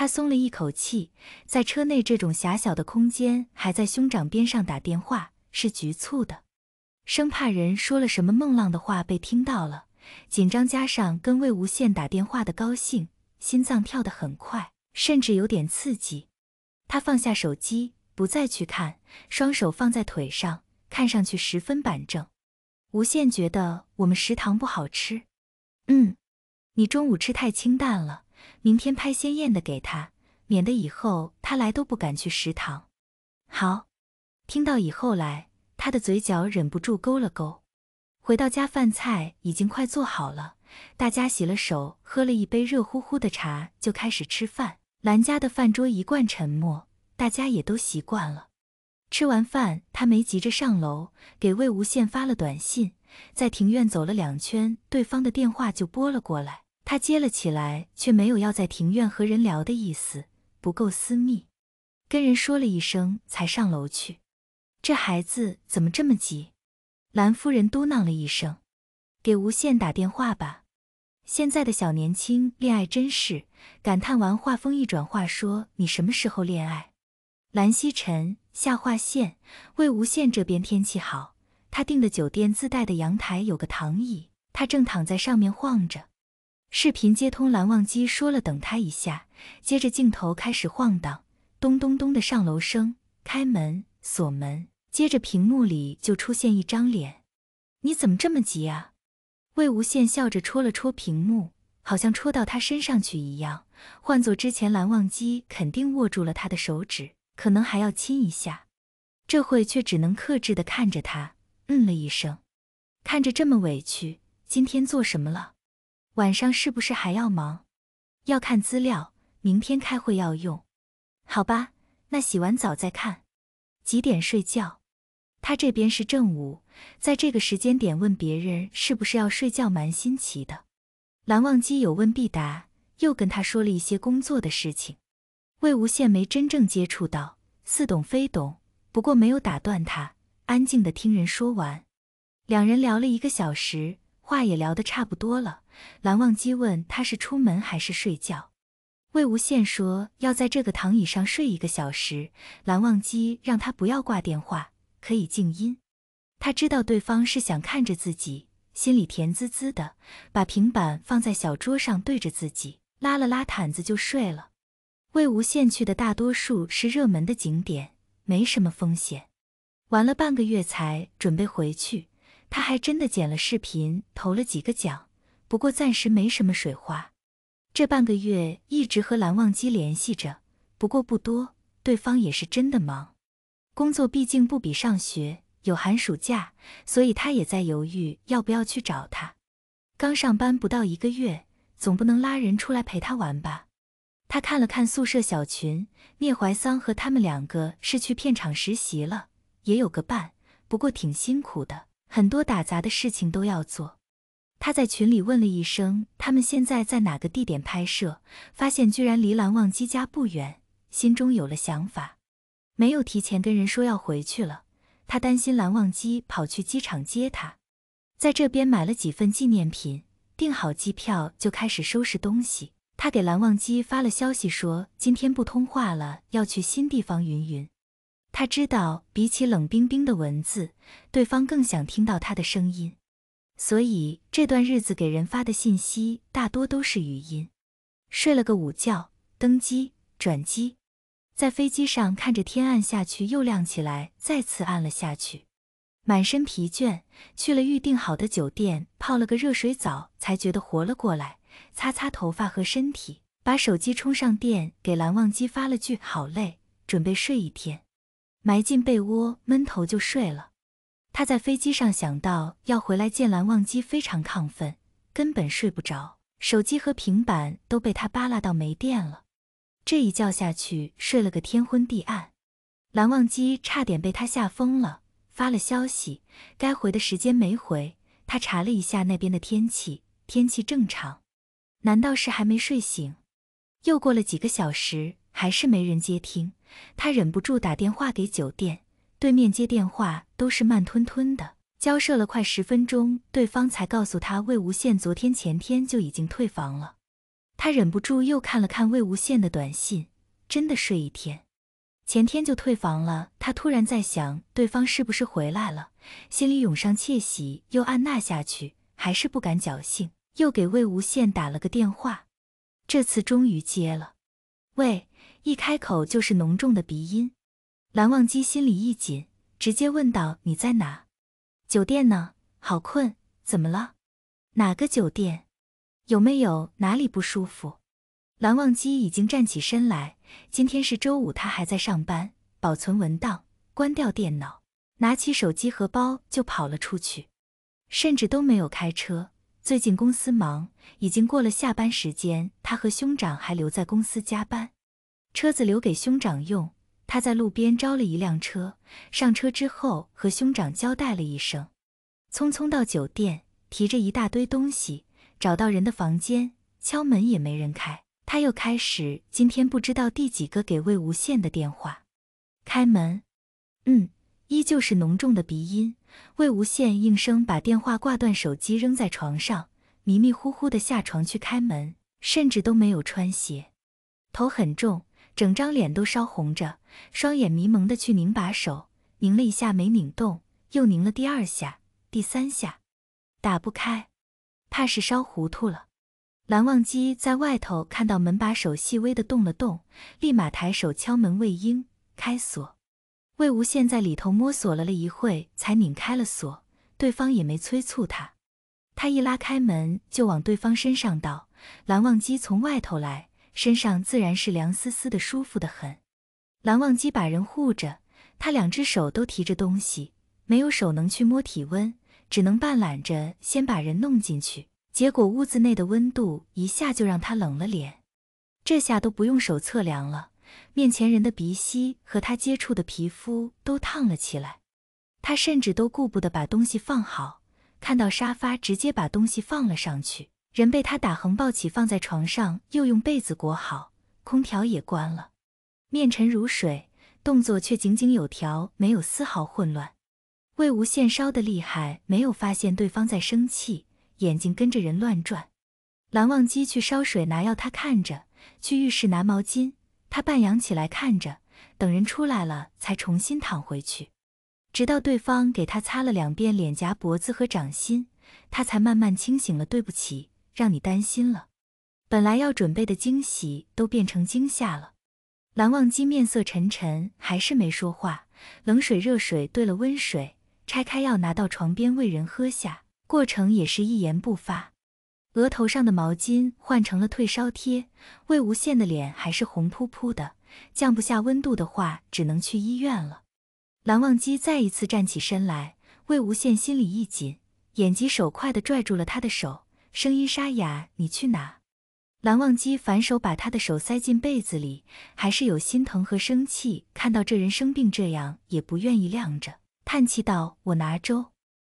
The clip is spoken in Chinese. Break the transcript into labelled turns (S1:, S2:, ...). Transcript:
S1: 他松了一口气，在车内这种狭小的空间，还在兄长边上打电话是局促的，生怕人说了什么孟浪的话被听到了。紧张加上跟魏无羡打电话的高兴，心脏跳得很快，甚至有点刺激。他放下手机，不再去看，双手放在腿上，看上去十分板正。无羡觉得我们食堂不好吃，嗯，你中午吃太清淡了。明天拍鲜艳的给他，免得以后他来都不敢去食堂。好，听到以后来，他的嘴角忍不住勾了勾。回到家，饭菜已经快做好了，大家洗了手，喝了一杯热乎乎的茶，就开始吃饭。兰家的饭桌一贯沉默，大家也都习惯了。吃完饭，他没急着上楼，给魏无羡发了短信，在庭院走了两圈，对方的电话就拨了过来。他接了起来，却没有要在庭院和人聊的意思，不够私密。跟人说了一声，才上楼去。这孩子怎么这么急？兰夫人嘟囔了一声：“给无限打电话吧。”现在的小年轻恋爱真是……感叹完，话锋一转，话说：“你什么时候恋爱？”兰溪晨下划线。魏无羡这边天气好，他订的酒店自带的阳台有个躺椅，他正躺在上面晃着。视频接通，蓝忘机说了等他一下。接着镜头开始晃荡，咚咚咚的上楼声，开门、锁门。接着屏幕里就出现一张脸。你怎么这么急啊？魏无羡笑着戳了戳屏幕，好像戳到他身上去一样。换做之前，蓝忘机肯定握住了他的手指，可能还要亲一下。这会却只能克制的看着他，嗯了一声。看着这么委屈，今天做什么了？晚上是不是还要忙？要看资料，明天开会要用。好吧，那洗完澡再看。几点睡觉？他这边是正午，在这个时间点问别人是不是要睡觉，蛮新奇的。蓝忘机有问必答，又跟他说了一些工作的事情。魏无羡没真正接触到，似懂非懂，不过没有打断他，安静的听人说完。两人聊了一个小时。话也聊得差不多了，蓝忘机问他是出门还是睡觉。魏无羡说要在这个躺椅上睡一个小时。蓝忘机让他不要挂电话，可以静音。他知道对方是想看着自己，心里甜滋滋的，把平板放在小桌上对着自己，拉了拉毯子就睡了。魏无羡去的大多数是热门的景点，没什么风险，玩了半个月才准备回去。他还真的剪了视频，投了几个奖，不过暂时没什么水花。这半个月一直和蓝忘机联系着，不过不多，对方也是真的忙。工作毕竟不比上学，有寒暑假，所以他也在犹豫要不要去找他。刚上班不到一个月，总不能拉人出来陪他玩吧？他看了看宿舍小群，聂怀桑和他们两个是去片场实习了，也有个伴，不过挺辛苦的。很多打杂的事情都要做，他在群里问了一声他们现在在哪个地点拍摄，发现居然离蓝忘机家不远，心中有了想法，没有提前跟人说要回去了，他担心蓝忘机跑去机场接他，在这边买了几份纪念品，订好机票就开始收拾东西，他给蓝忘机发了消息说今天不通话了，要去新地方云云。他知道，比起冷冰冰的文字，对方更想听到他的声音，所以这段日子给人发的信息大多都是语音。睡了个午觉，登机转机，在飞机上看着天暗下去又亮起来，再次暗了下去，满身疲倦，去了预定好的酒店，泡了个热水澡，才觉得活了过来。擦擦头发和身体，把手机充上电，给蓝忘机发了句“好累”，准备睡一天。埋进被窝，闷头就睡了。他在飞机上想到要回来见蓝忘机，非常亢奋，根本睡不着。手机和平板都被他扒拉到没电了。这一觉下去，睡了个天昏地暗。蓝忘机差点被他吓疯了，发了消息，该回的时间没回。他查了一下那边的天气，天气正常，难道是还没睡醒？又过了几个小时。还是没人接听，他忍不住打电话给酒店，对面接电话都是慢吞吞的，交涉了快十分钟，对方才告诉他魏无羡昨天前天就已经退房了。他忍不住又看了看魏无羡的短信，真的睡一天，前天就退房了。他突然在想，对方是不是回来了？心里涌上窃喜，又按捺下去，还是不敢侥幸，又给魏无羡打了个电话，这次终于接了。喂，一开口就是浓重的鼻音，蓝忘机心里一紧，直接问道：“你在哪？酒店呢？好困，怎么了？哪个酒店？有没有哪里不舒服？”蓝忘机已经站起身来，今天是周五，他还在上班，保存文档，关掉电脑，拿起手机和包就跑了出去，甚至都没有开车。最近公司忙，已经过了下班时间，他和兄长还留在公司加班。车子留给兄长用，他在路边招了一辆车，上车之后和兄长交代了一声，匆匆到酒店，提着一大堆东西，找到人的房间，敲门也没人开。他又开始今天不知道第几个给魏无羡的电话。开门，嗯，依旧是浓重的鼻音。魏无羡应声把电话挂断，手机扔在床上，迷迷糊糊的下床去开门，甚至都没有穿鞋。头很重，整张脸都烧红着，双眼迷蒙的去拧把手，拧了一下没拧动，又拧了第二下、第三下，打不开，怕是烧糊涂了。蓝忘机在外头看到门把手细微的动了动，立马抬手敲门魏婴开锁。魏无羡在里头摸索了了一会，才拧开了锁。对方也没催促他，他一拉开门就往对方身上倒。蓝忘机从外头来，身上自然是凉丝丝的，舒服的很。蓝忘机把人护着，他两只手都提着东西，没有手能去摸体温，只能半揽着先把人弄进去。结果屋子内的温度一下就让他冷了脸，这下都不用手测量了。面前人的鼻息和他接触的皮肤都烫了起来，他甚至都顾不得把东西放好，看到沙发直接把东西放了上去。人被他打横抱起放在床上，又用被子裹好，空调也关了。面沉如水，动作却井井有条，没有丝毫混乱。魏无羡烧得厉害，没有发现对方在生气，眼睛跟着人乱转。蓝忘机去烧水拿药，他看着去浴室拿毛巾。他半仰起来看着，等人出来了才重新躺回去，直到对方给他擦了两遍脸颊、脖子和掌心，他才慢慢清醒了。对不起，让你担心了。本来要准备的惊喜都变成惊吓了。蓝忘机面色沉沉，还是没说话。冷水、热水兑了温水，拆开药拿到床边喂人喝下，过程也是一言不发。额头上的毛巾换成了退烧贴，魏无羡的脸还是红扑扑的，降不下温度的话，只能去医院了。蓝忘机再一次站起身来，魏无羡心里一紧，眼疾手快地拽住了他的手，声音沙哑：“你去哪？”蓝忘机反手把他的手塞进被子里，还是有心疼和生气，看到这人生病这样也不愿意晾着，叹气道：“我拿粥。”